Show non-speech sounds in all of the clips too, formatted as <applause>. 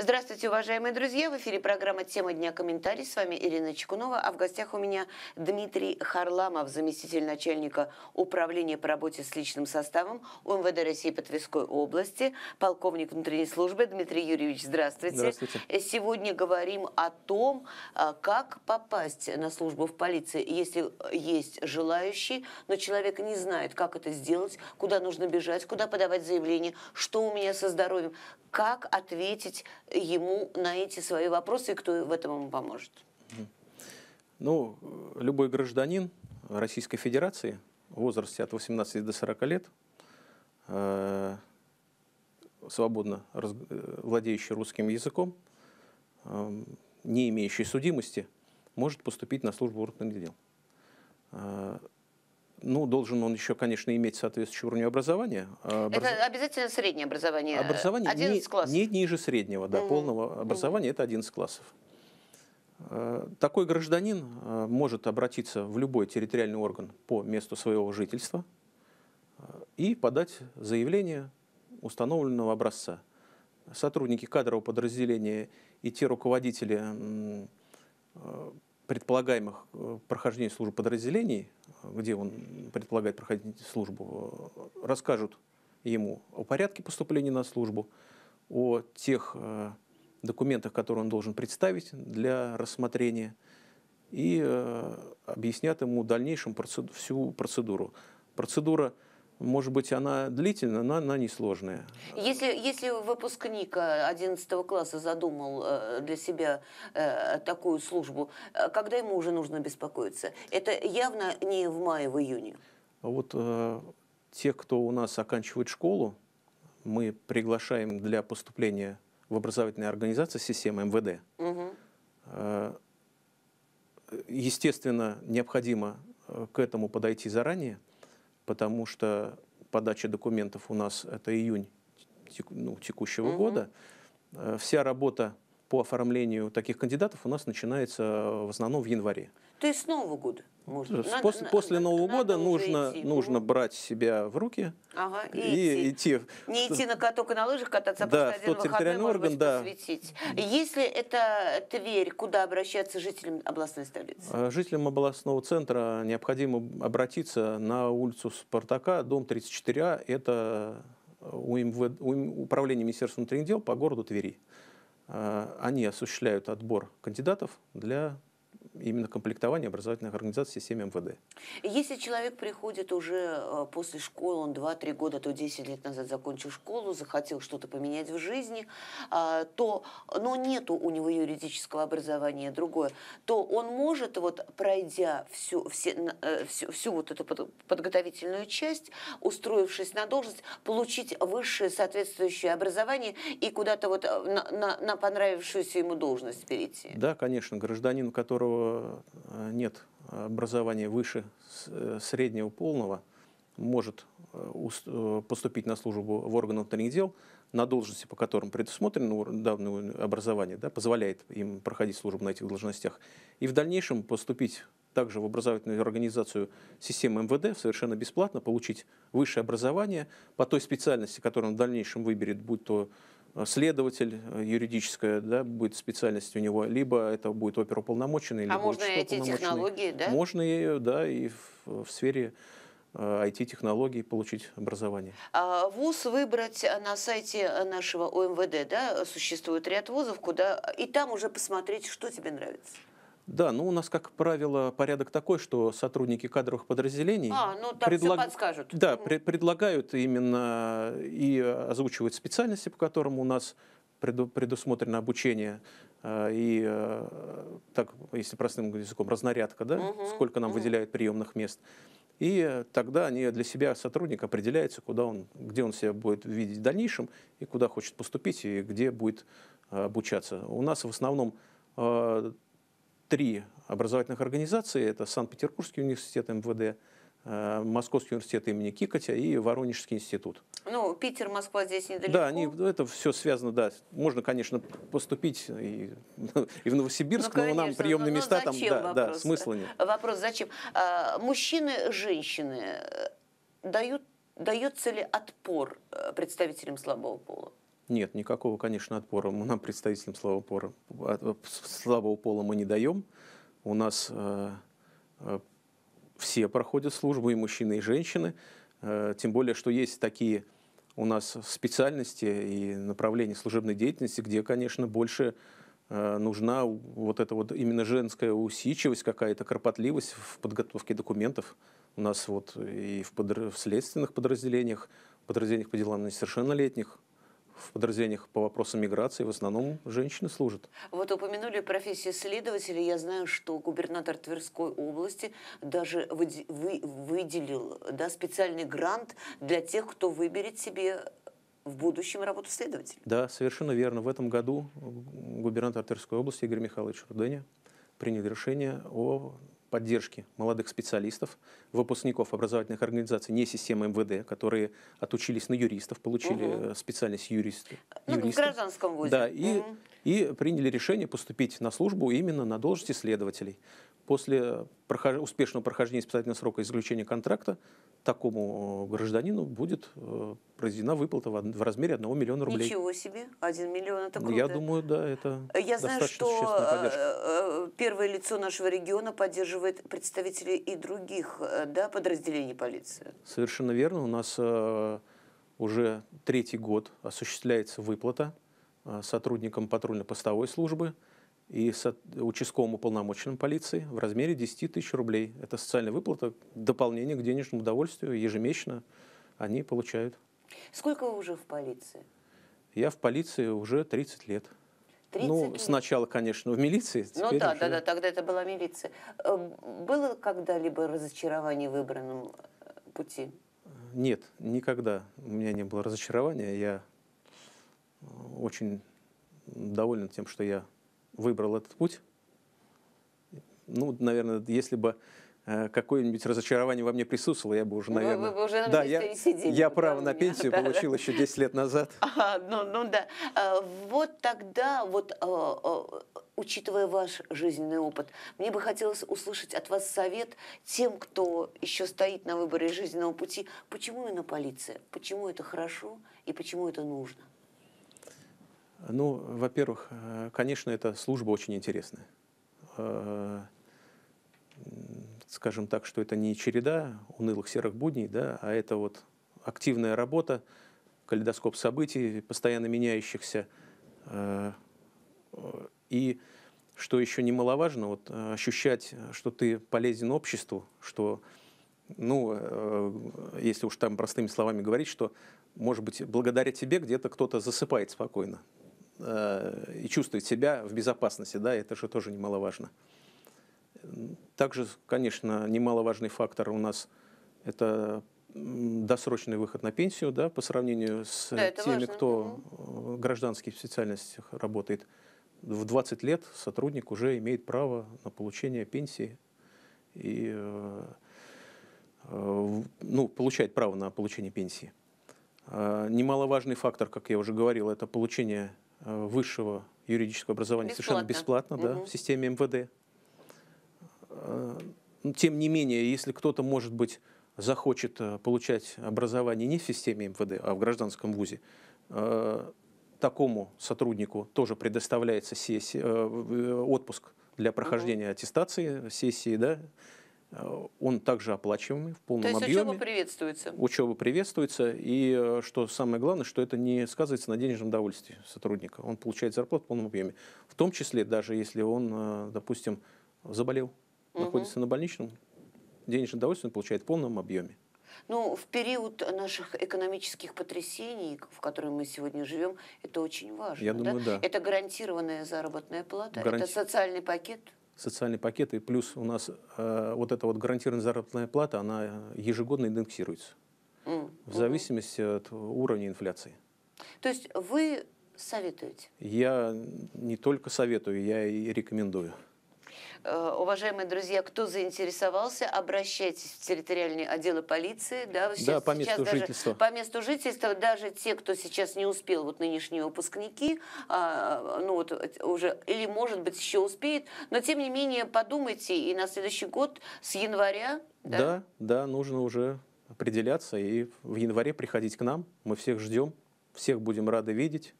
Здравствуйте, уважаемые друзья. В эфире программа «Тема дня. Комментарий». С вами Ирина Чекунова. А в гостях у меня Дмитрий Харламов, заместитель начальника управления по работе с личным составом УМВД России по Тверской области, полковник внутренней службы. Дмитрий Юрьевич, здравствуйте. Здравствуйте. Э, сегодня говорим о том, э, как попасть на службу в полиции, если э, есть желающий, но человек не знает, как это сделать, куда нужно бежать, куда подавать заявление, что у меня со здоровьем, как ответить ему на эти свои вопросы и кто в этом ему поможет. Ну, любой гражданин Российской Федерации в возрасте от 18 до 40 лет, э, свободно э, владеющий русским языком, э, не имеющий судимости, может поступить на службу органных дел. Ну, должен он еще, конечно, иметь соответствующий уровень образования. Образ... Это обязательно среднее образование? Э, образование 11 не, классов? Не ниже среднего, да, угу. полного образования, угу. это 11 классов. Э, такой гражданин э, может обратиться в любой территориальный орган по месту своего жительства и подать заявление установленного образца. Сотрудники кадрового подразделения и те руководители предполагаемых э, прохождений службы подразделений, э, где он предполагает проходить службу, э, расскажут ему о порядке поступления на службу, о тех документах, которые он должен представить для рассмотрения, и объяснят ему в дальнейшем всю процедуру. Процедура – может быть, она длительная, но она несложная. Если, если выпускник 11 э, класса задумал э, для себя э, такую службу, когда ему уже нужно беспокоиться? Это явно не в мае, в июне. Вот те, кто у нас оканчивает школу, мы приглашаем для поступления в образовательные организации системы МВД. Угу. естественно, необходимо к этому подойти заранее – потому что подача документов у нас это июнь ну, текущего угу. года. Э, вся работа по оформлению таких кандидатов у нас начинается э, в основном в январе. То есть с Нового года? Можно. после, надо, после Нового надо года нужно, идти. нужно брать себя в руки ага, и, и идти. идти. Не идти на каток и на лыжах кататься, а да, просто один выходной, орган, быть, да. посвятить. Если это Тверь, куда обращаться жителям областной столицы? Э, жителям областного центра необходимо обратиться на улицу Спартака, дом 34А. Это э, у МВД, у Управления Министерства внутренних дел по городу Твери. Э, они осуществляют отбор кандидатов для именно комплектование образовательных организаций в системе МВД. Если человек приходит уже э, после школы, он 2-3 года, то 10 лет назад закончил школу, захотел что-то поменять в жизни, а, то, но нету у него юридического образования, другое, то он может, вот, пройдя всю, все, э, всю, всю вот эту подготовительную часть, устроившись на должность, получить высшее соответствующее образование и куда-то вот э, на, на, на понравившуюся ему должность перейти. Да, конечно, гражданин, у которого Э, нет образования выше э, среднего полного, может э, поступить на службу в органы внутренних дел на должности, по которым предусмотрено данное образование, да, позволяет им проходить службу на этих должностях, и в дальнейшем поступить также в образовательную организацию системы МВД совершенно бесплатно, получить высшее образование по той специальности, которую он в дальнейшем выберет, будь то Э, следователь э, юридическая, да, будет специальность у него, либо это будет оперуполномоченный. А можно эти технологии, да? Можно, и, да, и в, в сфере IT-технологий э, получить образование. А вуз выбрать на сайте нашего ОМВД, эм да, существует ряд вузов, куда и там уже посмотреть, что тебе нравится. Да, ну у нас, как правило, порядок такой, что сотрудники кадровых подразделений а, ну, там предлаг... подскажут. Да, mm. при- предлагают именно и озвучивают специальности, по которым у нас предусмотрено обучение э, и, э, так, если простым языком, разнарядка, да, угу, сколько нам угу. выделяют приемных мест. И э, тогда они для себя, сотрудник, определяется, куда он, где он себя будет видеть в дальнейшем, и куда хочет поступить, и где будет обучаться. У нас в основном три образовательных организации. Это Санкт-Петербургский университет МВД, э, Московский университет имени Кикотя и Воронежский институт. Ну, Питер, Москва здесь недалеко. Да, они, это все связано, да. Можно, конечно, поступить и, <laughs> и в Новосибирск, ну, конечно, но нам приемные но, места но там, да, вопрос? да, смысла нет. Вопрос, зачем? А, мужчины, женщины э, дают, дается ли отпор э, представителям слабого пола? Нет, никакого, конечно, отпора. Мы нам, представителям слабого э, пола, слабого пола мы не даем. У нас э, э, все проходят службу, и мужчины, и женщины. Э, тем более, что есть такие у нас специальности и направления служебной деятельности, где, конечно, больше э, нужна вот эта вот именно женская усидчивость, какая-то кропотливость в подготовке документов. У нас вот и в, подр- в следственных подразделениях, подразделениях по делам несовершеннолетних в подразделениях по вопросам миграции в основном женщины служат. Вот упомянули профессии следователя. Я знаю, что губернатор Тверской области даже выделил да, специальный грант для тех, кто выберет себе в будущем работу следователя. Да, совершенно верно. В этом году губернатор Тверской области Игорь Михайлович Руденя принял решение о поддержки молодых специалистов, выпускников образовательных организаций не системы МВД, которые отучились на юристов, получили угу. специальность юриста. Ну, юриста. в гражданском вузе. Да, и, угу. и приняли решение поступить на службу именно на должности следователей После прохож... успешного прохождения испытательного срока и контракта такому э, гражданину будет э, произведена выплата в размере 1 миллиона рублей. Ничего себе, 1 миллион, это круто. Я думаю, да, это Я знаю, что э, первое лицо нашего региона поддерживает представителей и других да, подразделений полиции. Совершенно верно, у нас уже третий год осуществляется выплата сотрудникам патрульно-постовой службы, и участковому полномоченным полиции в размере 10 тысяч рублей. Это социальная выплата, дополнение к денежному удовольствию ежемесячно они получают. Сколько вы уже в полиции? Я в полиции уже 30 лет. 30 ну, лет. сначала, конечно, в милиции. Ну да, уже... да, да, тогда это была милиция. Эм, было когда-либо разочарование в выбранном э, пути? Нет, никогда у меня не было разочарования. Я э, очень доволен тем, что я выбрал этот путь. Ну, наверное, если бы э, какое-нибудь разочарование во мне присутствовало, я бы уже, ну, наверное... Вы, вы, уже да, я, сидели. Я право на пенсию да, получил да. еще 10 лет назад. <laughs> А, ну, ну да. А, вот тогда, вот а, а, учитывая ваш жизненный опыт, мне бы хотелось услышать от вас совет тем, кто еще стоит на выборе жизненного пути. Почему именно полиция? Почему это хорошо и почему это нужно? Ну, во-первых, э, конечно, эта служба очень интересная. Э, скажем так, что это не череда унылых серых будней, да, а это вот активная работа, калейдоскоп событий, постоянно меняющихся. Э, и что еще немаловажно, вот ощущать, что ты полезен обществу, что, ну, если уж там простыми словами говорить, что, может быть, благодаря тебе где-то кто-то засыпает спокойно, Э, и чувствовать себя в безопасности, да, это же тоже немаловажно. Также, конечно, немаловажный фактор у нас это досрочный выход на пенсию, да, по сравнению с да, теми, важно. кто в гражданских специальностях работает. В 20 лет сотрудник уже имеет право на получение пенсии и э, э, ну, получает право на получение пенсии. Немаловажный фактор, как я уже говорил, это получение Э, высшего юридического образования бесплатно. совершенно бесплатно угу. да, в системе МВД. Э, ну, тем не менее, если кто-то, может быть, захочет э, получать образование не в системе МВД, а в гражданском вузе, такому сотруднику тоже предоставляется сессия, отпуск для прохождения угу. аттестации сессии, да, Э, он также оплачиваемый в полном объеме. То есть объеме. учеба приветствуется? Учеба приветствуется. И э, что самое главное, что это не сказывается на денежном довольстве сотрудника. Он получает зарплату в полном объеме. В том числе, даже если он, э, допустим, заболел, угу. находится на больничном, денежное довольствие он получает в полном объеме. Ну, в период наших экономических потрясений, в которые мы сегодня живем, это очень важно. Я да? думаю, да. Это гарантированная заработная плата, Гаранти... это социальный пакет социальные пакеты, плюс у нас э, вот эта вот гарантированная заработная плата, она ежегодно индексируется mm. в зависимости от уровня инфляции. То есть вы советуете? Я не только советую, я и рекомендую. Э, уважаемые друзья, кто заинтересовался, обращайтесь в территориальные отделы полиции. Да, сейчас, да по месту даже, жительства. По месту жительства. Даже те, кто сейчас не успел, вот нынешние выпускники, а, ну вот э, уже, или может быть еще успеет, но тем не менее подумайте и на следующий год с января. Да, да, да нужно уже определяться и в январе приходить к нам. Мы всех ждем, всех будем рады видеть.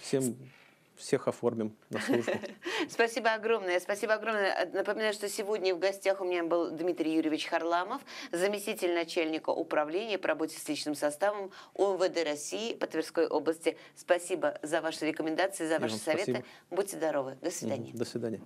Всем всех оформим на службу. <laughs> Спасибо огромное. Спасибо огромное. Э, напоминаю, что сегодня в гостях у меня был Дмитрий Юрьевич Харламов, заместитель начальника управления по работе с личным составом УМВД России по Тверской области. Спасибо за ваши рекомендации, за ваши советы. Будьте здоровы. До свидания. До свидания.